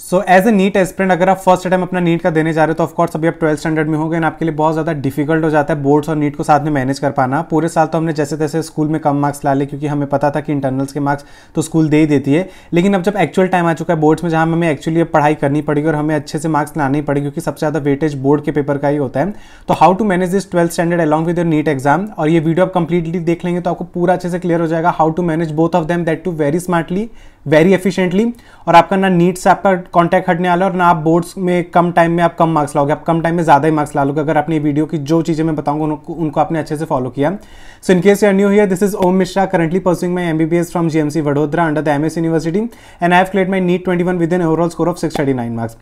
so as a NEET aspirant अगर आप first time अपना नीट का देने जा रहे हो तो ऑफकोर्स अभी आप ट्वेल्थ स्टैंडर्ड में होंगे एंड आपके लिए बहुत ज़्यादा डिफिकल्ट हो जाता है बोर्ड्स और नीट को साथ में मैनेज कर पाना पूरे साल तो हमने जैसे तैसे स्कूल में कम मार्क्स ला ले क्योंकि हमें पता था कि इंटरनल्स के मार्क्स तो स्कूल दे ही देती है लेकिन अब जब एक्चुअल टाइम आ चुका है बोर्ड्स में जहाँ हमें एक्चुअली पढ़ाई करनी पड़ेगी और हमें अच्छे से मार्क्स लाने ही पड़ेगी क्योंकि सबसे ज़्यादा वेटेज बोर्ड के पेपर का ही होता है तो how to manage this twelfth standard along with your NEET exam और ये वीडियो आप कंप्लीटली देख लेंगे तो आपको पूरा अच्छे से क्लियर हो जाएगा how to manage both of them that too very smartly very efficiently और आपका ना नीट से आपका कांटेक्ट हटने वाला और ना आप बोर्ड्स में कम टाइम में आप कम मार्क्स लाओगे आप कम टाइम में ज़्यादा ही मार्क्स ला लोगे अगर आपने वीडियो की जो चीज़ें मैं बताऊंगा उनको उनको आपने अच्छे से फॉलो किया so in case you're new here this is Om Mishra currently pursuing my MBBS from GMC Vadodara under the MS university and I have cleared my NEET twenty one with in overall score of six thirty nine marks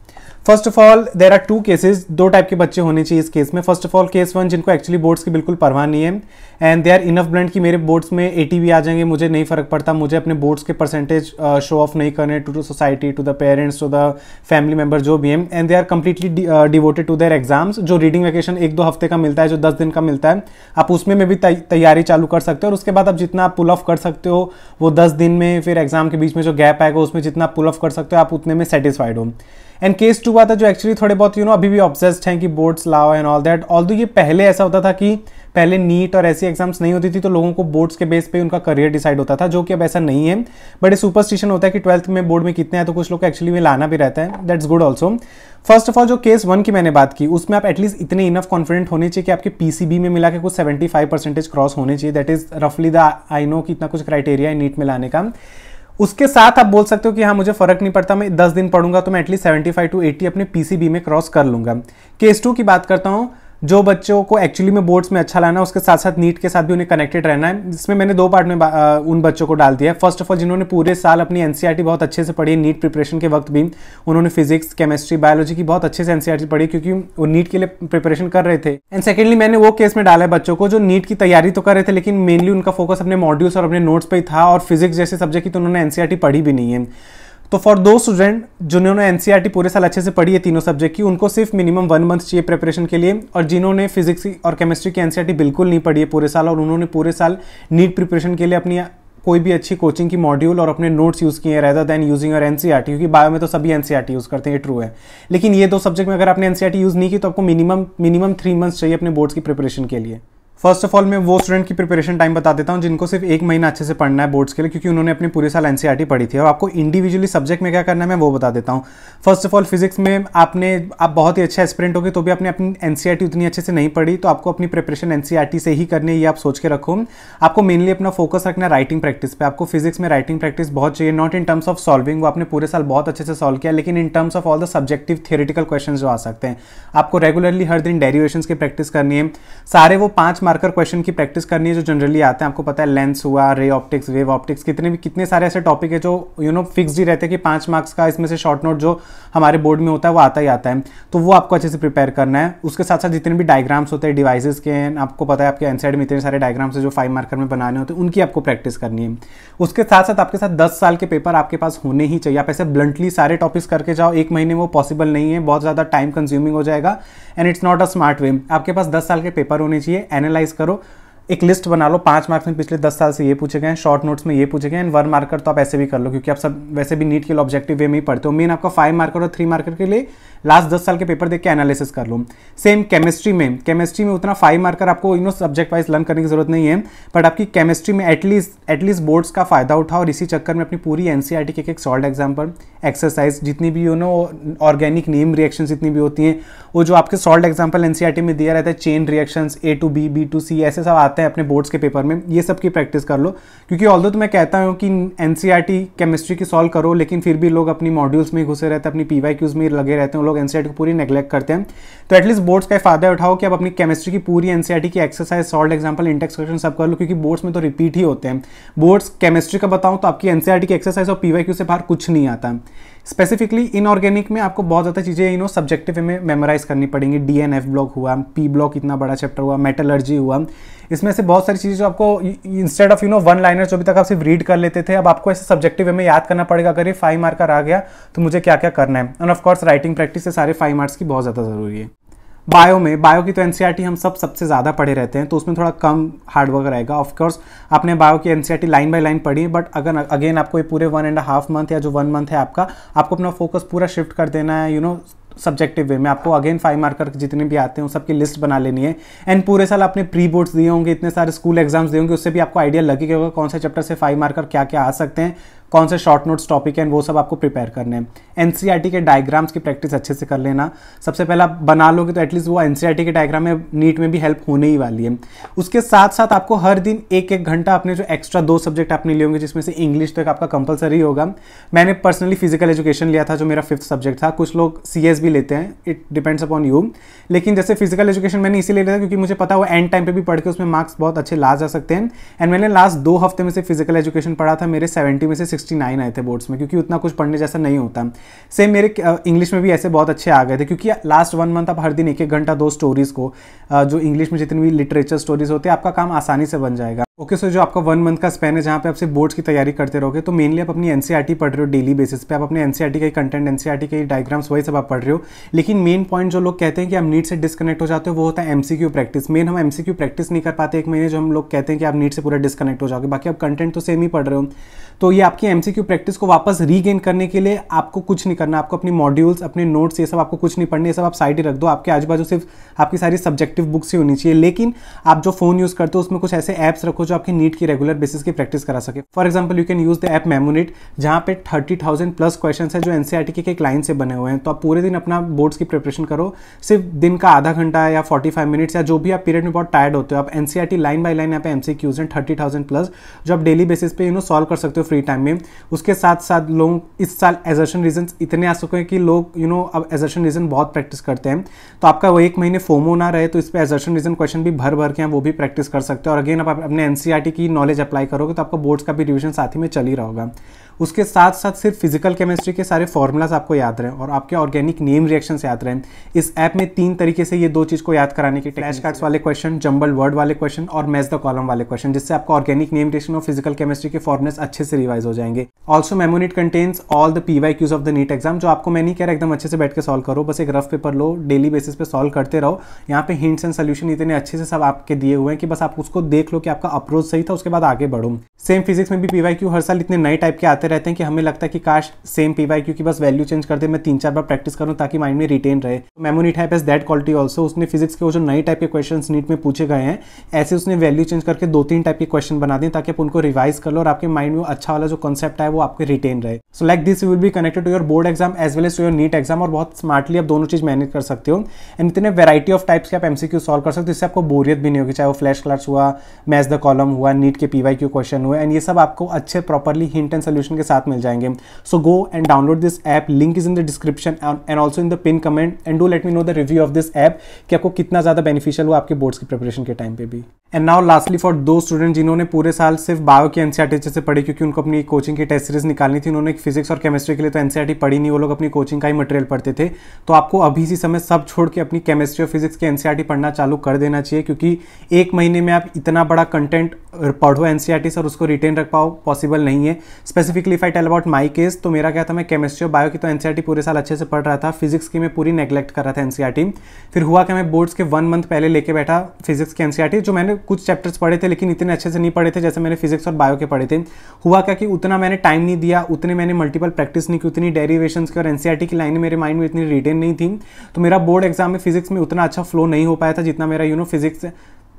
first of all there are two cases दो type के बच्चे होने चाहिए इस case में first of all case one जिनको actually boards की बिल्कुल परवाह नहीं है and they are enough blend कि मेरे बोर्ड्स में टी भी आ जाएंगे मुझे नहीं फर्क पड़ता मुझे अपने बोर्ड्स के परसेंटेज शो ऑफ नहीं करने to to society to the parents to the family member जो भी हैं and they are completely devoted to their exams जो रीडिंग वैकेशन एक दो हफ्ते का मिलता है जो दस दिन का मिलता है आप उसमें में भी तैयारी चालू कर सकते हो और उसके बाद आप जितना आप पुल ऑफ कर सकते हो वो दस दिन में फिर एग्जाम के बीच में जो गैप आएगा उसमें जितना पुल ऑफ कर सकते हो आप उतने में सेटिस्फाइड हो एंड केस टू आता जो एक्चुअली थोड़े बहुत यू नो अभी भी ऑब्सेस्ड हैं कि बोर्ड्स लाओ एंड ऑल दैट ऑल ये पहले ऐसा होता था कि पहले नीट और ऐसी एग्जाम्स नहीं होती थी तो लोगों को बोर्ड्स के बेस पे उनका करियर डिसाइड होता था जो कि अब ऐसा नहीं है बट सुपरस्टिशन होता है कि ट्वेल्थ में बोर्ड में कितने हैं तो कुछ लोग एक्चुअली में लाना भी रहता है that's good also first of all जो केस वन की मैंने बात की उसमें आप एटलीस्ट इतने इनफ कॉन्फिडेंट होने चाहिए कि आपके पीसीबी में मिला के कुछ फाइव परसेंटेज क्रॉस होने चाहिए दैट इज रफली द आई नो कि इतना कुछ क्राइटेरिया है नीट में लाने का उसके साथ आप बोल सकते हो कि हाँ मुझे फर्क नहीं पड़ता मैं दस दिन पढ़ूंगा तो मैं एटलीस्ट सेवेंटी फाइव टू 80 अपने पीसीबी में क्रॉस कर लूंगा केस टू की बात करता हूं जो बच्चों को एक्चुअली में बोर्ड्स में अच्छा लाना है उसके साथ साथ नीट के साथ भी उन्हें कनेक्टेड रहना है जिसमें मैंने दो पार्ट में उन बच्चों को डाल दिया है फर्स्ट ऑफ ऑल जिन्होंने पूरे साल अपनी एनसीईआरटी e बहुत अच्छे से पढ़ी नीट प्रिपरेशन के वक्त भी उन्होंने फिजिक्स केमिस्ट्री बायोलॉजी की बहुत अच्छे से एनसीईआरटी e पढ़ी क्योंकि वो नीट के लिए प्रिपरेशन कर रहे थे एंड सेकेंडली मैंने वो केस में डाला है बच्चों को जो नीट की तैयारी तो कर रहे थे लेकिन मेनली उनका फोकस अपने मॉड्यूल्स और अपने नोट्स पर ही था और फिजिक्स जैसे सब्जेक्ट की तो उन्होंने एनसीआरटी e पढ़ी भी नहीं है तो फॉर दो स्टूडेंट जिन्होंने एन e पूरे साल अच्छे से पढ़ी है तीनों सब्जेक्ट की उनको सिर्फ मिनिमम वन मंथ चाहिए प्रिपरेशन के लिए और जिन्होंने फिजिक्स और केमिस्ट्री की एन e बिल्कुल नहीं पढ़ी है पूरे साल और उन्होंने पूरे साल नीट प्रिपरेशन के लिए अपनी कोई भी अच्छी कोचिंग की मॉड्यूल और अपने नोट्स यूज़ किए रेदर देन यूजिंग और एनसीआर क्योंकि बायो में तो सभी एनसीआर यूज़ e करते हैं ट्रू है लेकिन ये दो सब्जेक्ट में अगर आपने एनसीआर यूज़ नहीं की तो आपको मिनिमम मिनिमम थ्री मंथ्स चाहिए अपने बोर्ड्स की प्रिपरेशन के लिए फर्स्ट ऑफ ऑल मैं वो स्टूडेंट की प्रिपरेशन टाइम बता देता हूँ जिनको सिर्फ एक महीना अच्छे से पढ़ना है बोर्ड्स के लिए क्योंकि उन्होंने अपने पूरे साल एनसीईआरटी e पढ़ी थी और आपको इंडिविजुअली सब्जेक्ट में क्या करना है मैं वो बता देता हूँ फर्स्ट ऑफ ऑल फिजिक्स में आपने आप बहुत ही अच्छा एक्सपेरेंट होगी तो भी आपने अपनी एन e उतनी अच्छे से नहीं पढ़ी तो आपको अपनी प्रिपरेशन एन e से ही करनी है ये आप सोच के रखो आपको मेनली अपना फोकस रखना है राइटिंग प्रैक्टिस पे आपको फिजिक्स में राइटिंग प्रैक्टिस बहुत चाहिए not in terms of solving वो आपने पूरे साल बहुत अच्छे से सॉल्व किया लेकिन in terms of all the subjective theoretical question जो आ सकते हैं आपको रेगुलरली हर दिन डेरिवेशन की प्रैक्टिस करनी है सारे वो पाँच मार्कर क्वेश्चन की प्रैक्टिस करनी है जो जनरली आते हैं आपको पता है लेंस हुआ रे ऑप्टिक्स वेव ऑप्टिक्स कितने भी कितने सारे ऐसे टॉपिक है जो यू नो फिक्स ही रहते हैं कि पाँच मार्क्स का इसमें से शॉर्ट नोट जो हमारे बोर्ड में होता है वो आता ही आता है तो वो आपको अच्छे से प्रिपेयर करना है उसके साथ साथ जितने भी डायग्राम्स होते हैं डिवाइसेज के हैं आपको पता है आपके एन में इतने सारे डायग्राम्स है जो फाइव मार्कर में बनाने होते हैं उनकी आपको प्रैक्टिस करनी है उसके साथ साथ आपके साथ दस साल के पेपर आपके पास होने ही चाहिए आप ऐसे ब्लंटली सारे टॉपिक्स करके जाओ एक महीने वो पॉसिबल नहीं है बहुत ज़्यादा टाइम कंज्यूमिंग हो जाएगा and it's not a smart way आपके पास दस साल के पेपर होने चाहिए एनालाइज एनालाइज करो एक लिस्ट बना लो पाँच मार्क्स में पिछले दस साल से ये पूछे गए हैं शॉर्ट नोट्स में ये पूछे गए हैं वन मार्कर तो आप ऐसे भी कर लो क्योंकि आप सब वैसे भी नीट के लिए ऑब्जेक्टिव वे में ही पढ़ते हो मेन आपका फाइव मार्कर और थ्री मार्कर के लिए लास्ट दस साल के पेपर देख के एनालिसिस कर लो सेम केमिस्ट्री में केमिस्ट्री में उतना फाइव मार्कर आपको you know subject wise learn करने की जरूरत नहीं है बट आपकी केमिस्ट्री में एटलीस्ट एटलीस्ट बोर्ड्स का फायदा उठाओ और इसी चक्कर में अपनी पूरी एन e के एक सॉल्ट एग्जाम्पल एक्सरसाइज जितनी भी you know organic name reaction जितनी भी होती हैं वो जो आपके सॉल्ट एग्जाम्पल एनसीआरटी में दिया रहता है chain reaction A to B B to C ऐसे सब आते आते हैं अपने बोर्ड्स के पेपर में ये सब की प्रैक्टिस कर लो क्योंकि ऑल तो मैं कहता हूँ कि एन केमिस्ट्री e की सॉल्व करो लेकिन फिर भी लोग अपनी मॉड्यूल्स में घुसे रहते हैं अपनी पी में लगे रहते हैं लोग एन e को पूरी नेग्लेक्ट करते हैं तो एटलीस्ट बोर्ड्स का फायदा उठाओ कि आप अपनी केमिस्ट्री की पूरी एन e की exercise solve example intext question सब कर लो क्योंकि बोर्ड्स में तो रिपीट ही होते हैं बोर्ड्स केमिस्ट्री का बताऊँ तो आपकी एन की एक्सरसाइज और पी से बाहर कुछ नहीं आता स्पेसिफिकली इनऑर्गेनिक में आपको बहुत ज़्यादा चीज़ें यू नो सब्जेक्टिव में मेमोराइज करनी पड़ेंगी डी एन एफ ब्लॉक हुआ पी ब्लॉक इतना बड़ा चैप्टर हुआ मेटलर्जी हुआ इसमें से बहुत सारी चीज़ें जो आपको instead of you know one liner जो अभी तक आप सिर्फ रीड कर लेते थे अब आपको ऐसे सब्जेक्टिव में याद करना पड़ेगा अगर ये फाइव मार्कर आ गया तो मुझे क्या क्या करना है एंड ऑफकोर्स राइटिंग प्रैक्टिस से सारे फाइव मार्क्स की बहुत ज़्यादा ज़रूरी है बायो में बायो की तो एन e हम सब सबसे ज़्यादा पढ़े रहते हैं तो उसमें थोड़ा कम हार्डवर्क रहेगा ऑफकोर्स आपने बायो की एन लाइन बाय लाइन पढ़ी बट अगर अगेन आपको ये पूरे वन एंड हाफ मंथ या जो वन मंथ है आपका आपको अपना फोकस पूरा शिफ्ट कर देना है यू नो सब्जेक्टिव वे में आपको अगेन फाइव मार्कर जितने भी आते हैं सबकी लिस्ट बना लेनी है एंड पूरे साल आपने प्री बोर्ड्स दिए होंगे इतने सारे स्कूल एग्जाम्स दिए होंगे उससे भी आपको आइडिया लगेगा कौन से चैप्टर से फाइव मार्कर क्या क्या आ सकते हैं कौन से शॉर्ट नोट्स टॉपिक हैं वो सब आपको प्रिपेयर करने हैं एन e के डायग्राम्स की प्रैक्टिस अच्छे से कर लेना सबसे पहला बना लोगे तो एटलीस्ट वो एन e के डायग्राम में नीट में भी हेल्प होने ही वाली है उसके साथ साथ आपको हर दिन एक एक घंटा अपने जो एक्स्ट्रा दो सब्जेक्ट आपने लिए होंगे जिसमें से इंग्लिश तक आपका कंपलसरी होगा मैंने पर्सनली फिजिकल एजुकेशन लिया था जो मेरा फिफ्थ सब्जेक्ट था कुछ लोग सी भी लेते हैं इट डिपेंड्स अपॉन यू लेकिन जैसे फिजिकल एजुकेशन मैंने इसीलिए लिया था क्योंकि मुझे पता वो एंड टाइम पर भी पढ़ के उसमें मार्क्स बहुत अच्छे ला जा सकते हैं एंड मैंने लास्ट दो हफ्ते में से फिजिकल एजुकेशन पढ़ा था मेरे सेवेंटी में से 169 आए थे बोर्ड्स में क्योंकि उतना कुछ पढ़ने जैसा नहीं होता सेम मेरे इंग्लिश में भी ऐसे बहुत अच्छे आ गए थे क्योंकि लास्ट वन मंथ आप हर दिन एक एक घंटा दो स्टोरीज़ को जो इंग्लिश में जितनी भी लिटरेचर स्टोरीज़ होती है आपका काम आसानी से बन जाएगा ओके okay, सर so जो आपका वन मंथ का स्पेन है जहाँ पे आप सिर्फ बोर्ड्स की तैयारी करते रहोगे तो मेनली आप अपनी एनसीईआरटी e पढ़ रहे हो डेली बेसिस पे आप अपने एनसीईआरटी e ही कंटेंट एनसीईआरटी e के डायग्राम्स वही सब आप पढ़ रहे हो लेकिन मेन पॉइंट जो लोग कहते हैं कि आप नीट से डिस्कनेक्ट हो जाते हो वो होता है एमसीक्यू प्रैक्टिस मेन हम एमसीक्यू प्रैक्टिस नहीं कर पाते एक महीने जो हम लोग कहते हैं कि आप नीट से पूरा डिस्कनेक्ट हो जाओगे बाकी आप कंटेंट तो सेम ही पढ़ रहे हो तो ये आपकी एमसीक्यू प्रैक्टिस को वापस रीगेन करने के लिए आपको कुछ नहीं करना आपको अपने मॉड्यूल्स अपने नोट्स ये सब आपको कुछ नहीं पढ़ने ये सब आप साइड ही रख दो आपके आजू बाजू सिर्फ आपकी सारी सब्जेक्टिव बुक्स ही होनी चाहिए लेकिन आप जो फ़ोन यूज़ करते हो उसमें कुछ ऐसे ऐप्स रखो जो आपकी नीट की रेगुलर बेसिस की प्रैक्टिस करा सके for example you can use the app Mnemonic जहाँ पे थर्टी थाउजेंड प्लस क्वेश्चन है जो एनसीआरटी e के, के क्लाइंट से बने हुए हैं तो आप पूरे दिन अपना बोर्ड्स की प्रिपरेशन करो सिर्फ दिन का आधा घंटा या फोर्टी फाइव मिनट्स या जो भी आप पीरियड में बहुत टायर्ड होते हो आप एनसीआरटी लाइन बाय लाइन यहाँ पे MCQs and thirty thousand plus जो आप डेली बेसिस पे यू नो सॉल्व कर सकते हो फ्री टाइम में उसके साथ साथ लोग इस साल एजर्शन रीजन इतने आ चुके हैं कि लोग यू नो अब एजर्शन रीजन बहुत प्रैक्टिस करते हैं तो आपका वो एक महीने फोमो ना रहे तो इस पर एजर्शन रीजन क्वेश्चन भी भर भर के हैं वो भी प्रैक्टिस कर सकते हो और अगेन आप अपने एन एनसीआरटी की नॉलेज अप्लाई करोगे तो आपका बोर्ड्स का भी रिविजन साथ ही में चल ही रहा होगा उसके साथ साथ सिर्फ फिजिकल केमिस्ट्री के सारे फॉर्मूलाज आपको याद रहे और आपके ऑर्गेनिक नेम रिएक्शन याद रहे इस ऐप में तीन तरीके से ये दो चीज़ को याद कराने की फ्लैश कार्ड्स वाले क्वेश्चन जंबल वर्ड वाले क्वेश्चन और मैच द कॉलम वाले क्वेश्चन जिससे आपका ऑर्गेनिक नेम रिएक्शन और फिजिकल केमिस्ट्री के फॉर्मूलाज अच्छे से रिवाइज हो जाएंगे also Mnemonic contains all the P Y Qs of the NEET exam जो आपको मैं नहीं कह रहा एकदम अच्छे से बैठ के सॉल्व करो बस एक रफ पेपर लो डेली बेसिस पे सॉल्व करते रहो यहाँ पे हिंट्स एंड सोल्यूशन इतने अच्छे से सब आपके दिए हुए हैं कि बस आप उसको देख लो कि आपका अप्रोच सही था उसके बाद आगे बढ़ो सेम फिजिक्स में भी पीवाई क्यू हर साल इतने नए टाइप के आते रहते हैं कि हमें लगता है कि काश सेम पी वाई क्योंकि बस वैल्यू चेंज कर दे मैं तीन चार बार प्रैक्टिस करूँ ताकि माइंड में रिटेन रहे Mnemonic type as that quality also उसने फिजिक्स के वो जो नए टाइप के क्वेश्चन नीट में पूछे गए हैं ऐसे उसने वैल्यू चेंज करके दो तीन टाइप के क्वेश्चन बना दें ताकि आप उनको रिवाइज कर लो और आपके माइंड में अच्छा वाला जो कॉन्सेप्ट है वो आपके रिटेन रहे so like this will be connected to your board exam as well as to your NEET exam और बहुत स्मार्टली आप दोनों चीज मैनेज कर सकते हो एंड इतने वैराइटी ऑफ टाइप्स के आप एमसीक्यू सॉल्व कर सकते हो इससे आपको बोरियत भी नहीं होगी चाहे वो फ्लैश क्लास हुआ मैच द कॉलम हुआ नीट के पीवाई क्यू क्वेश्चन हुआ एंड ये सब आपको अच्छे प्रॉपरली हिंट एंड सोल्यूशन के साथ मिल जाएंगे so go and download this app link is in the description and also in the pin comment and do let me know the review of this app कि आपको कितना ज़्यादा beneficial हुआ आपके बोर्ड्स की प्रिपरेशन के टाइम पे भी and now lastly for those student जिन्होंने पूरे साल सिर्फ बायो के e एनसीआर से पढ़ी क्योंकि उनको अपनी कोचिंग की टेस्ट सीरीज निकालनी थी उन्होंने फिजिक्स और केमिस्ट्री के लिए तो एनसीआर e पढ़ी नहीं वो लोग अपनी कोचिंग का ही मटेरियल पढ़ते थे तो आपको अभी इसी समय सब छोड़ के अपनी केमिस्ट्री और फिजिक्स के एनसीआर e पढ़ना चालू कर देना चाहिए क्योंकि एक महीने में आप इतना बड़ा कंटेंट पढ़ो एनसीआर और उसको रिटेन रख पाओ पॉसिबल नहीं है specifically basically if I tell about my case तो मेरा क्या था मैं केमिस्ट्री और बायो की तो एनसीईआरटी e पूरे साल अच्छे से पढ़ रहा था फिजिक्स की मैं पूरी नेग्लेक्ट कर रहा था एनसीईआरटी e फिर हुआ क्या मैं बोर्ड्स के वन मंथ पहले लेके बैठा फिजिक्स की टी जो मैंने कुछ चैप्टर्स पढ़े थे लेकिन इतने अच्छे से नहीं पढ़े थे जैसे मैंने फिजिक्स और बायो के पढ़े थे हुआ क्या कि उतना मैंने टाइम नहीं दिया उतने मैंने मल्टीपल प्रैक्टिस नहीं की उतनी डेरीवेशन की और एनसीईआरटी e की लाइन मेरे माइंड में इतनी रिटेन नहीं थी तो मेरा बोर्ड एग्जाम में फिजिक्स में उतना अच्छा फ्लो नहीं हो पाया था जितना मेरा यू नो फिजिक्स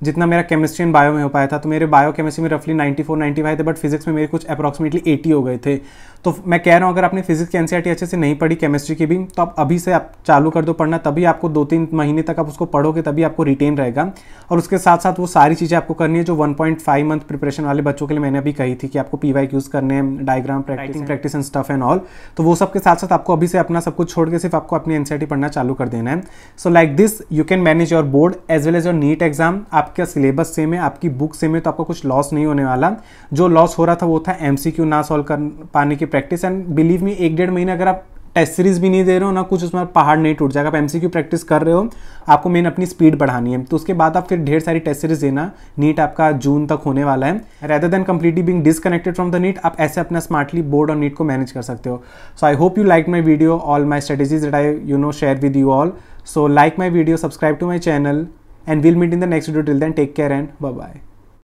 जितना मेरा केमिस्ट्री एंड बायो में हो पाया था तो मेरे बायो केमिस्ट्री में रफली 94 फोर थे बट फिजिक्स में मेरे कुछ अप्रॉक्सीमेटली 80 हो गए थे तो मैं कह रहा हूँ अगर आपने फिजिक्स की एनसीईआरटी e अच्छे से नहीं पढ़ी केमिस्ट्री की भी तो आप अभी से आप चालू कर दो पढ़ना तभी आपको दो तीन महीने तक आप उसको पढ़ोगे तभी आपको रिटेन रहेगा और उसके साथ साथ वो सारी चीज़ें आपको करनी है जो 1.5 मंथ प्रिपरेशन वाले बच्चों के लिए मैंने अभी कही थी कि आपको पी यूज़ करने हैं diagram practice practice and stuff and all तो वो सब के साथ साथ आपको अभी से अपना सब कुछ छोड़ के सिर्फ आपको अपनी एनसीआर e पढ़ना चालू कर देना है so like this you can manage your board as well as your NEET exam आपका सिलेबस सेम है आपकी बुक सेम है तो आपको कुछ लॉस नहीं होने वाला जो लॉस हो रहा था वो था एमसीक्यू ना सॉल्व कर पाने के प्रैक्टिस एंड बिलीव मी एक डेढ़ महीने अगर आप टेस्ट सीरीज भी नहीं दे रहे हो ना कुछ उसमें पहाड़ नहीं टूट जाएगा आप एमसीक्यू प्रैक्टिस कर रहे हो आपको मेन अपनी स्पीड बढ़ानी है तो उसके बाद आप फिर ढेर सारी टेस्ट सीरीज देना नीट आपका जून तक होने वाला है rather than completely being disconnected from the NEET आप ऐसे अपना स्मार्टली बोर्ड और नीट को मैनेज कर सकते हो so I hope you like my video all my strategies that I you know share with you all so like my video subscribe to my channel and will meet in the next video till then take care and bye bye